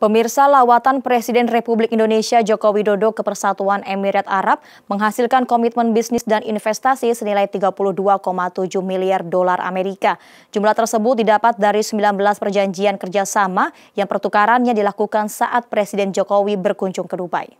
Pemirsa lawatan Presiden Republik Indonesia Joko Widodo ke Persatuan Emirat Arab menghasilkan komitmen bisnis dan investasi senilai 32,7 miliar dolar Amerika. Jumlah tersebut didapat dari 19 perjanjian kerjasama yang pertukarannya dilakukan saat Presiden Jokowi berkunjung ke Dubai.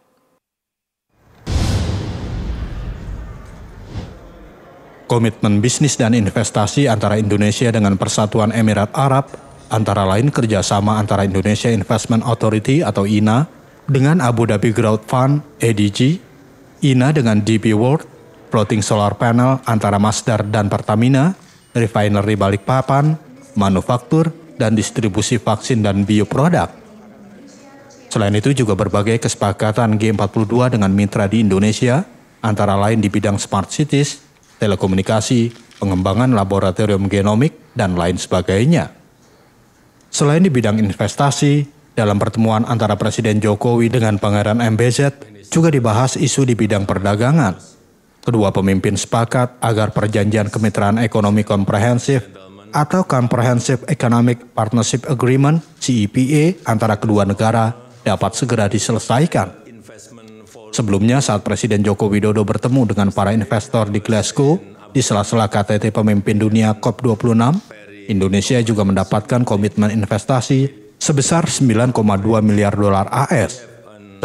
Komitmen bisnis dan investasi antara Indonesia dengan Persatuan Emirat Arab antara lain kerjasama antara Indonesia Investment Authority atau INA dengan Abu Dhabi Growth Fund ADG, INA dengan DP World, floating solar panel antara Masdar dan Pertamina, refinery Balikpapan, manufaktur, dan distribusi vaksin dan bioproduk. Selain itu juga berbagai kesepakatan G42 dengan mitra di Indonesia, antara lain di bidang smart cities, telekomunikasi, pengembangan laboratorium genomik, dan lain sebagainya. Selain di bidang investasi, dalam pertemuan antara Presiden Jokowi dengan Pangeran MBZ juga dibahas isu di bidang perdagangan. Kedua pemimpin sepakat agar perjanjian kemitraan ekonomi komprehensif atau Comprehensive Economic Partnership Agreement (CEPA) antara kedua negara dapat segera diselesaikan. Sebelumnya saat Presiden Joko Widodo bertemu dengan para investor di Glasgow di sela-sela KTT pemimpin dunia COP26, Indonesia juga mendapatkan komitmen investasi sebesar 9,2 miliar dolar AS.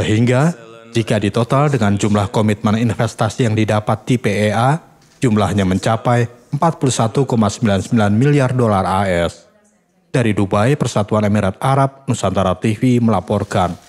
Sehingga, jika ditotal dengan jumlah komitmen investasi yang didapat di PEA, jumlahnya mencapai 41,99 miliar dolar AS. Dari Dubai, Persatuan Emirat Arab, Nusantara TV melaporkan.